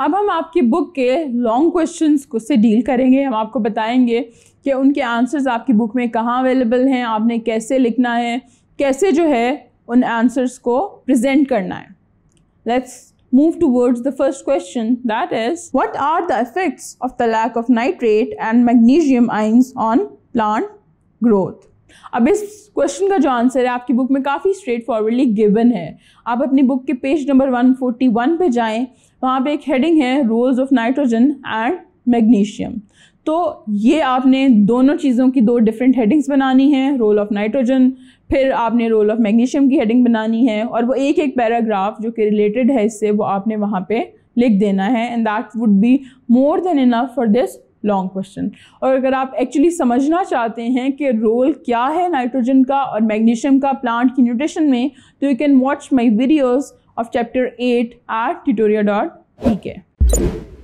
अब हम आपकी बुक के लॉन्ग क्वेश्चन से डील करेंगे हम आपको बताएंगे कि उनके आंसर्स आपकी बुक में कहाँ अवेलेबल हैं आपने कैसे लिखना है कैसे जो है उन आंसर्स को प्रजेंट करना है let's move towards the first question that is what are the effects of the lack of nitrate and magnesium ions on plant growth अब इस क्वेश्चन का जो आंसर है आपकी बुक में काफ़ी स्ट्रेट फॉरवर्डली गिवन है आप अपनी बुक के पेज नंबर 141 पे जाएं वहाँ पे एक हेडिंग है roles of nitrogen and magnesium तो ये आपने दोनों चीज़ों की दो डिफरेंट हेडिंग्स बनानी है रोल ऑफ नाइट्रोजन फिर आपने रोल ऑफ मैग्नीशियम की हेडिंग बनानी है और वो एक एक पैराग्राफ जो कि रिलेटेड है इससे वो आपने वहाँ पे लिख देना है and that would be more than enough for this long question और अगर आप एक्चुअली समझना चाहते हैं कि रोल क्या है नाइट्रोजन का और मैग्नीशियम का प्लांट की न्यूट्रिशन में तो you can watch my videos of chapter eight eight tutoria dot ठीक है